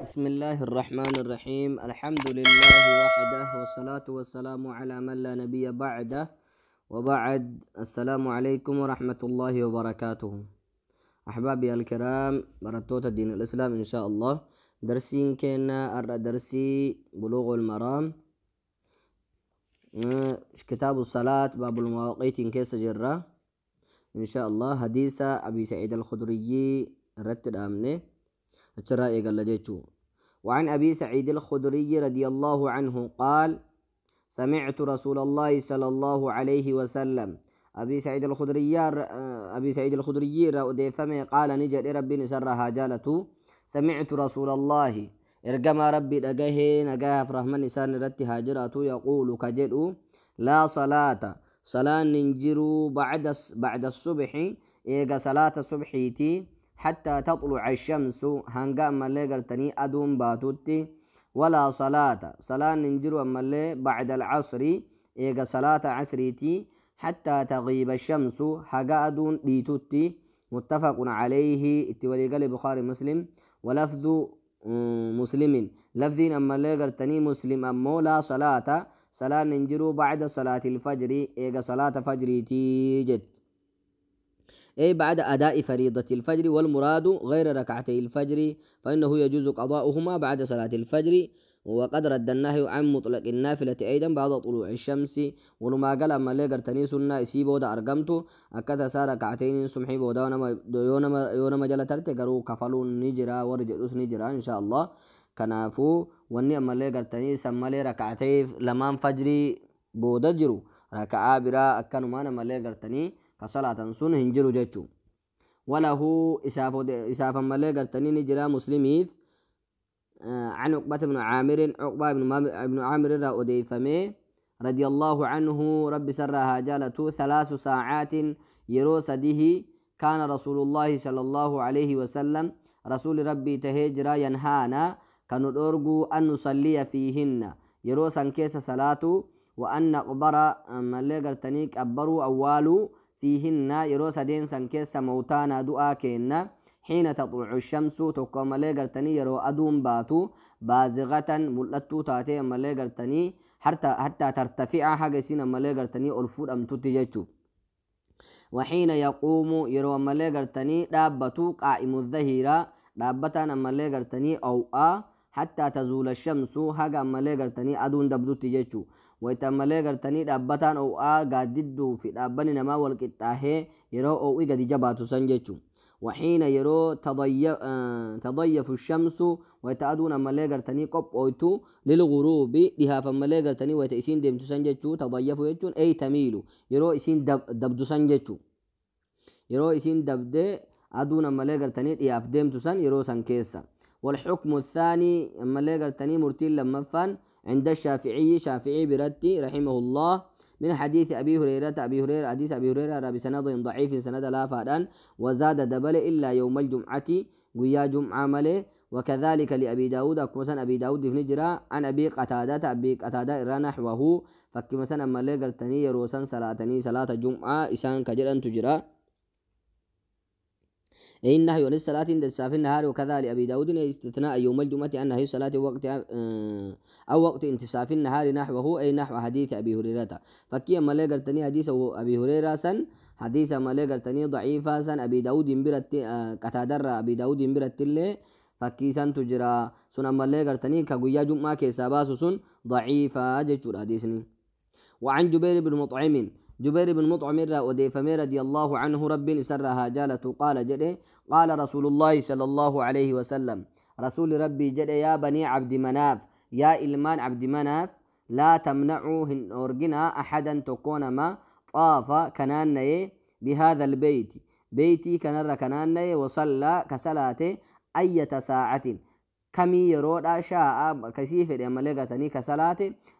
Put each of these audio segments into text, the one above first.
بسم الله الرحمن الرحيم الحمد لله وحده والصلاة والسلام على من لا نبي بعده وبعد السلام عليكم ورحمة الله وبركاته أحبابي الكرام برتوت الدين الإسلام إن شاء الله درسين كنا درسي بلوغ المرام آه، كتاب الصلاة باب المواقيت كيس جرة إن شاء الله حديث أبي سعيد الخدري رتد أمنه achirraa eegalla jechuu وعن أبي سعيد الخدري رضي الله عنه قال سمعت رسول الله صلى الله عليه وسلم أبي سعيد الخدري أبي سعيد الخدري رأوديفمي قال نجد ربي نسرها جالته سمعت رسول الله إرجم ربي دقهين أقاه فرحمة نسان رتي هاجراته يقول كجد لا صلاة صلاة ننجر بعد بعد الصبح إيجا صلاة صبحيتي حتى تطلع الشمس هنقام ملي قرتني أدوم باتوتي ولا صلاة صلاة ننجر ملي بعد العصر إيقا صلاة عصريتي حتى تغيب الشمس هقا أدون ديتوتي متفق عليه اتولي قال بخاري مسلم ولفظ مسلم لفظين أما اللي قرتني مسلم أمو لا صلاة صلاة ننجرو بعد صلاة الفجر إيقا صلاة فجريتي جد أي بعد أداء فريضة الفجر والمراد غير ركعتي الفجر فإنه يجوز قضاؤهما بعد صلاة الفجر وقد رد النهي عن مطلق النافلة أيضا بعد طلوع الشمس ولما قال أما قرتني سنة إسي بودا أرقمتو أكتا سارة كعتين سمحي بودا ونما يونما جلا ترتقرو نجرا ورجلوس نجرا إن شاء الله كنافو واني أما ليقر قرتني سمى لي ركعتي لمان فجري بودا جرو ركعا برا أكنو مانا ما ليقر كصلاة سن هنجر جتشو وله إسافا مالي قرتني نجرا مسلميف آه، عن عقبة بن عامر عقبة بن عامر را فمي رضي الله عنه رب سرها جالته ثلاث ساعات يرو سديه كان رسول الله صلى الله عليه وسلم رسول ربي تهجرا ينهانا كانوا أرجو أن نصلي فيهن أن كيس صلاته وأن أقبر ملي قرتني أبرو أوالو فيهن يرو سدين سن كيسا موتانا دعا كينا حين تطلع الشمس تقوم ملي قرتني يرو أدوم باتو بازغة ملتو تاتي ملي قرتني حتى, حتى ترتفع حاجة سينا ملي قرتني ألفور أم تتججو وحين يقوم يرو ملي قرتني دابتو قائم الظهيرة دابتان ملي قرتني أو آه حتى تزول الشمس هاجا ملاجر تاني أدون دبدو تجيشو ويتا ملاجر تاني دابتان أو آ قاددو في داباني نما والكتاهي يرو أو ايجا دي جاباتو سنجيشو وحين يرو تضيف, الشمس ويتا ادون ملاجر تاني كوب قب أويتو للغروب لها فمالي تاني ويتا إسين ديمتو سنجيشو تضيفو يجون أي تميلو يرو إسين دبدو سنجيشو يرو إسين دبدي أدون ملاجر تاني إياف ديمتو سن يرو سن والحكم الثاني أما اللي قرتني مرتين لما فن عند الشافعي شافعي برتي رحمه الله من حديث أبي هريرة أبي هريرة حديث أبي هريرة ربي سند ضعيف سند لا فادان وزاد دبل إلا يوم الجمعة ويا جمعة ملي وكذلك لأبي داود أكو سن أبي داود في نجرة عن أبي قتادة أبي قتادة إرى نحوه فكما سن أما لي قرتني روسا صلاتني صلاة جمعة إسان كجران تجرى النهي عن الصلاة في النهار وكذا لأبي داود استثناء يوم الجمعة أن هي الصلاة وقت آه، أو وقت انتصاف النهار نحوه أي نحو حديث أبي هريرة فكي ملي قرتني حديث أبي هريرة سن حديث ملي قرتني ضعيفا سن أبي داود برت آه، كتادر أبي داود برت اللي fakkiisantu سن sun ammallee gartanii ka guyyaa جمعة keessaa baasu sun daciifaa jechuudha وعن جبير بن مطعم جبير بن مطعم را وديفمي رضي الله عنه رب سرها هاجالة قال جده قال رسول الله صلى الله عليه وسلم رسول ربي جده يا بني عبد مناف يا إلمان عبد مناف لا تمنعوا هن أورجنا أحدا تكون ما طاف كنان بهذا البيت بيتي كنر كنان وصلى كسلاته أية ساعة كمي يرود أشاء كسيف يا ملقة تني كصلاة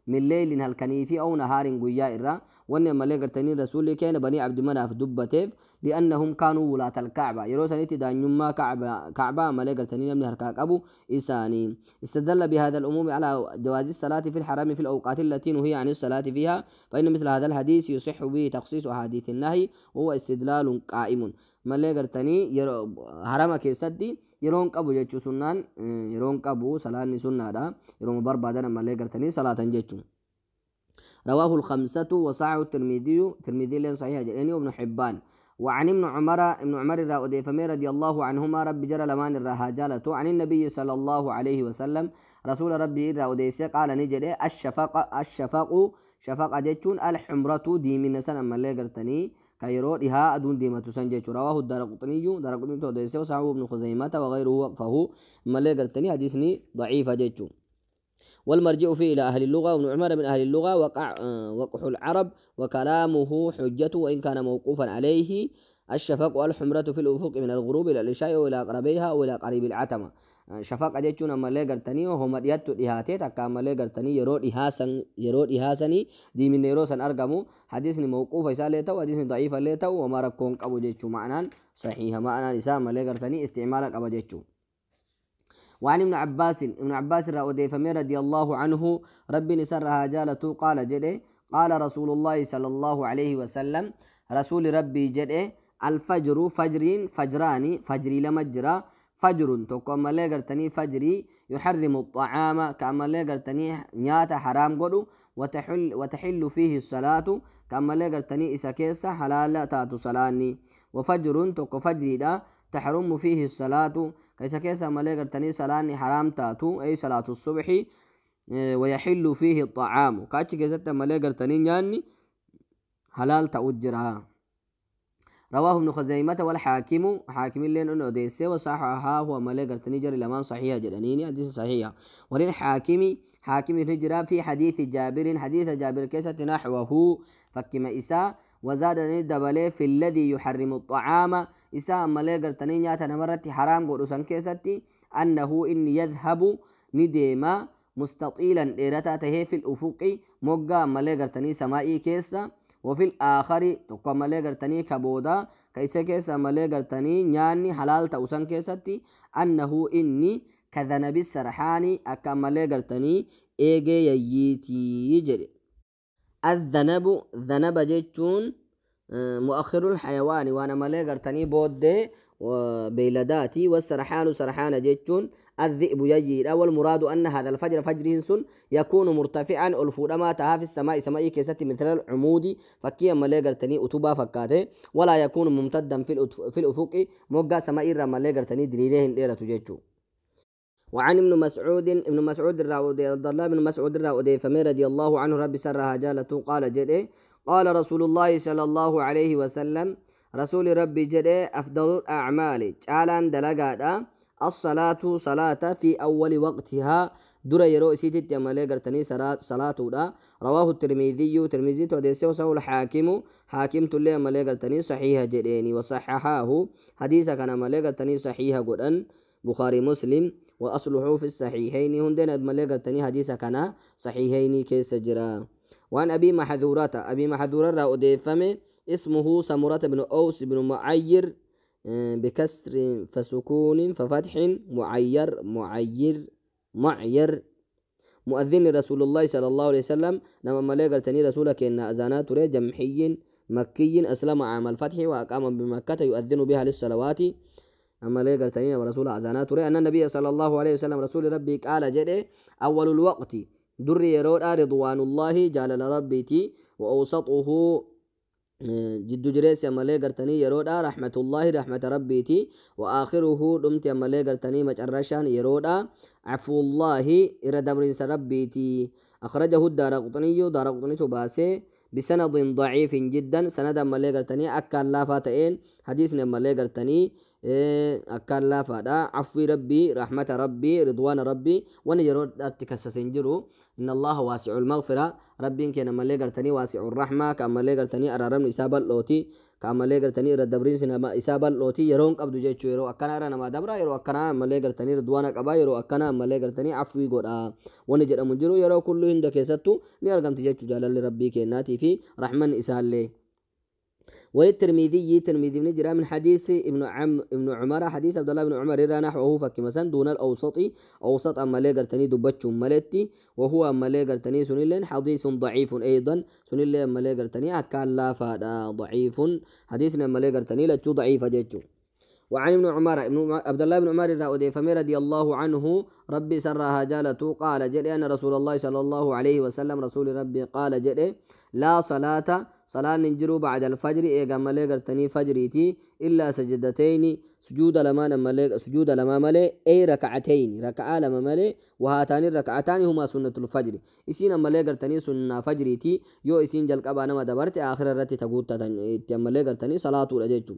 من الليل إن هالكنيف أو نهار جويا إرا وإن ملقة تني رسول كان بني عبد مناف دبته لأنهم كانوا ولاة الكعبة يروسني نتي دا نما كعبة كعبة ملقة تني من هركاك أبو إساني استدل بهذا الأموم على جواز الصلاة في الحرام في الأوقات التي نهي عن الصلاة فيها فإن مثل هذا الحديث يصح به تخصيص أحاديث النهي وهو استدلال قائم ملقة تني يرو حرام كيسدي يرون قبو جيتشو سنان يرون قبو yeroon qabu دا يرون بربا دانا مالي قرتني salaatan جيتشو رواه الخمسة وصاع الترمذي ترمذي لين صحيح جلني وابن حبان وعن ابن عمر ابن عمر فمي رضي الله عنهما رب جرى لمان الرهاجالة عن النبي صلى الله عليه وسلم رسول ربي الرأوديس قال نجري الشفاق الشفاق شفاق جيتشون الحمرة دي من سنة مالي قرتني كيرو إها أدون ديما تسنجي رواه الدارقطني دارقطني توديسه وصحابه بن خزيمة وغيره فهو ملي قرتني حديثني ضعيف جيتشو والمرجع فيه إلى أهل اللغة وابن عمر من أهل اللغة وقع آه، وقح العرب وكلامه حجة وإن كان موقوفا عليه الشفق والحمرة في الأفق من الغروب إلى العشاء وإلى أقربيها وإلى قريب العتمة شفق أما أمالي قرتني وهو ريادت إهاتي تكا أما أمالي قرتني يرود إهاسن يرود إهاسني دي من نيروسن أرقمو حديثني موقوف إسا ليتو حديثني ضعيف ليتو وما ركون قبو جيتشو معنا صحيح معنا إسا أما أمالي قرتني استعمالا قبو جيتشو وعن ابن عباس ابن عباس رأودي فمير رضي الله عنه ربي نسرها جالتو قال جدي قال رسول الله صلى الله عليه وسلم رسول ربي جدي الفجر فجر فجران فجري لمجرى فجر توكو مالي فجري يحرم الطعام كمالي قرتني نياتا حرام قدو وتحل, وتحل فيه الصلاة كمالي قرتني إساكيسا حلال تاتو صلاني وفجر توكو فجري دا تحرم فيه الصلاة كيسا مالي قرتني صلاني حرام تاتو أي صلاة الصبح آه، ويحل فيه الطعام كاتش كيساتا مالي قرتني نياني حلال تأجرها رواه ابن خزيمة والحاكم حاكم لين أنه ديسي وصححها هو ملي التنجر جري لمان صحيح جرانيني صحيح صحيحة يعني وللحاكم حاكم الهجرة في حديث جابر حديث جابر كيسة نحوه فكما إساء وزاد الدبلي في الذي يحرم الطعام إساء ملي قرتني نياتا حرام قرصا كيسة أنه إن يذهب نديما مستطيلا إرتاته في الأفق مقا ملي التنجر سمائي كيسة وفي الآخر تقوى ملي قرتني كبودا كيسا كيسا ملي قرتني نياني حلال تأوسن كيستي أنه إني كذنب السرحاني أكا ملي قرتني إيجي ييتي يجري الذنب ذنب جيتشون آه، مؤخر الحيوان وانا ملي بود دے وبيلداتي والسرحان سرحان جيتشون الذئب يجي والمراد أن هذا الفجر فجر سن يكون مرتفعا الفور ما تها في السماء سماء كيستي مثل العمود فكيا مليقر تني أتوبا فكاته ولا يكون ممتدا في, في الأفق موقع سماء را مليقر تني دليلهن ديرة جتون وعن ابن مسعود ابن مسعود الراودي عبد الله بن مسعود الراودي فمن رضي الله عنه ربي سرها جالته قال جده قال رسول الله صلى الله عليه وسلم رسول ربي جد أفضل الأعمال caalaan dalagaadha الصلاة صلاة في أول وقتها درا يرو سيتي تيمالي غرتني صلاة دا رواه الترمذي ترمذي توديسي سو الحاكم حاكم تولي مالي غرتني صحيح جديني وصححاه حديثا كان مالي غرتني صحيح قدن بخاري مسلم وأصلحه في الصحيحين هندن مالي غرتني حديثا كان صحيحين كيس جرا أبي محذورة أبي محذورة را أديفمي اسمه سمرة بن أوس بن معير آه، بكسر فسكون ففتح معير معير معير مؤذن رسول الله صلى الله عليه وسلم نما نعم، ملك التني رسولك إن أذانا تري جمحي مكي أسلم عام الفتح وأقام بمكة يؤذن بها للصلوات أما نعم، لي قرتني ورسول أذانا تري أن النبي صلى الله عليه وسلم رسول ربي قال جري أول الوقت در يرون رضوان الله جعل ربيتي وأوسطه جدو جريس يملي قرتني يرودا رحمة الله رحمة ربيتي وآخره دمت يملي قرتني مجرشان يرودا عفو الله إرى ربي ربيتي أخرجه الدار قطني دار قطني تباسي بسند ضعيف جدا سند ملي قرتني أكا لا فاتئين حديث ملي قرتني akkaan laafaadha caffii rabbii raaxmata rabbii ridwaana rabbii waan yeroodhaatti kassasin jiru إن الله واسع المغفرة ربي كان مالي قرتني واسع الرحمة كأمالي قرتني أرارم إسابة لوتي كأمالي قرتني ردبرين سنما إسابة لوتي يرون قبض جيتشو يرو أكنا رنما دبرا يرو أكنا مالي قرتني ردوانا قبا يرو أكنا مالي قرتني عفوي قرآ ونجر أمجرو يرو كل هند كيستو نيرقم تجيتشو جلال ربي كيناتي في رحمن إسالي وللترمذي ترمذي بن جرام من حديث ابن عم ابن عمر حديث عبد الله بن عمر را نحوه فكما دون الاوسط اوسط اما لا غرتني دبچ ملتي وهو اما لي قرتني سنلين حديث ضعيف ايضا سنلين اما لي قرتني اكال لا فدا ضعيف حديث اما لي لا لتشو ضعيف جچو وعن ابن عمر ابن عبد الله بن عمر الرأودي رضي الله عنه ربي سرها جالته قال جري أن رسول الله صلى الله عليه وسلم رسول ربي قال جري لا صلاة صلاة نجرو بعد الفجر إيجا ملي قرتني فجريتي إلا سجدتين سجود لما ملي سجود لما ملي أي ركعتين ركعة لما ملي وهاتان الركعتان هما سنة الفجر إسين ملي قرتني سنة فجريتي يو إسين جل قبا ما دبرت آخر الرتي تقول تتن إتيام ملي قرتني صلاة رجيتو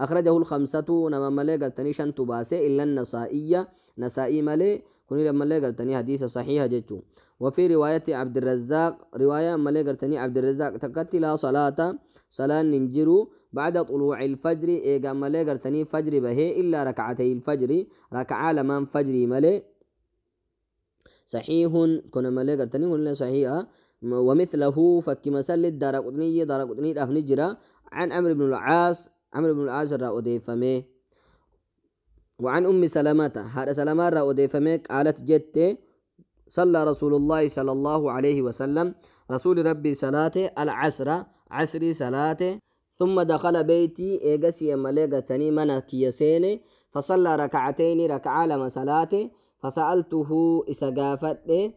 أخرجه الخمسة نما ملي قرتني شن باسي إلا النصائية نسائي مالي كوني مالي قرتني حديث صحيح جتو وفي رواية عبد الرزاق رواية مالي قرتني عبد الرزاق تكتي لا صلاة صلاة ننجرو بعد طلوع الفجر إيقا مالي قرتني فجر به إلا ركعتي الفجر ركعة لمن فجري مالي صحيح كنا مالي قرتني ولا صحيحة ومثله فك مسل الدار قطني دار عن عمرو بن العاص عمرو بن العاص الرأودي فمي وعن أم سلامة هذا رأودي فميك قالت جت صلى رسول الله صلى الله عليه وسلم رسول ربي صلاة العسر عسري صلاة ثم دخل بيتي إيجاسي ملقتني منا كيسيني فصلى ركعتين ركعة لما صلاته فسألته إسقافته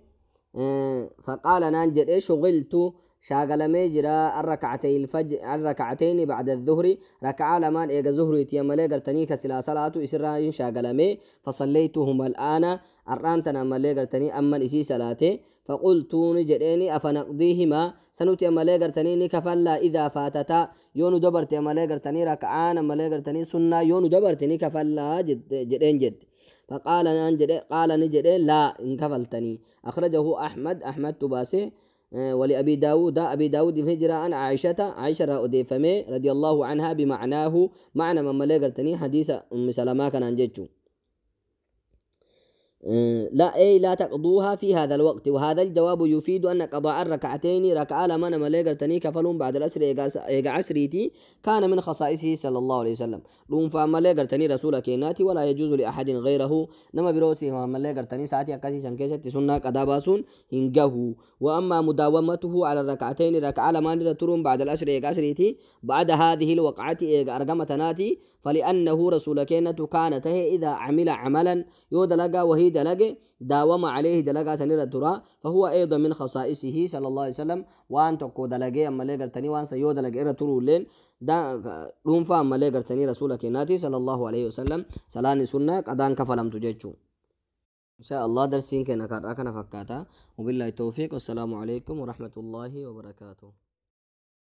إيه، فقال نانجر إيه شغلت شاغل ميجرا الركعتي الفجر الركعتين بعد الظهر ركعة لمان إيجا زهر يتيملي قرتني سلا صلاة اسرا شاغل مي فصليتهما الآن الرانتنا تناملي قرتني أما إسي صلاتي فقلت نجريني أفنقضيهما سنتيملي قرتني نكفلا إذا فاتتا يونو دبرتي دبرتيملي قرتني ركعان ملي قرتني سنة يونو دبرتي نكفلا جد جد, جد, جد فقال نجري قال نجد لا انكفلتني أخرجه أحمد أحمد تباسي آه، ولأبي داود أبي داود هجرة عن عائشة عائشة رضي الله عنها بمعناه معنى من ملي حديث أم سلمة كان أنجتشو لا أي لا تقضوها في هذا الوقت وهذا الجواب يفيد أن قضاء الركعتين ركعة لما نمليقر تنيك فلون بعد الأسر إيقا عسريتي كان من خصائصه صلى الله عليه وسلم لون فمليقر تني رسول كيناتي ولا يجوز لأحد غيره نما بروسي فمليقر تني ساتي أكاسي سنكيسة سنة قداباسون باسون وأما مداومته على الركعتين ركعة لما نرترون بعد الأسر إيقا عسريتي بعد هذه الوقعة إيقا أرقم فلأنه رسول كيناتي كانت إذا عمل عملا يودلقا وهي عليه دلقه داوم عليه دلقه سنيرة الدرا فهو أيضا من خصائصه صلى الله عليه وسلم وأن تقو دلقه أما لقر لقرتني وأن سيو دلقه رتولو لين دونفا أما لقرتني رسولك ناتي صلى الله عليه وسلم سلاني سنة أدان كفلم تججو إن شاء الله درسين كنا كنا فكاتا وبالله التوفيق والسلام عليكم ورحمة الله وبركاته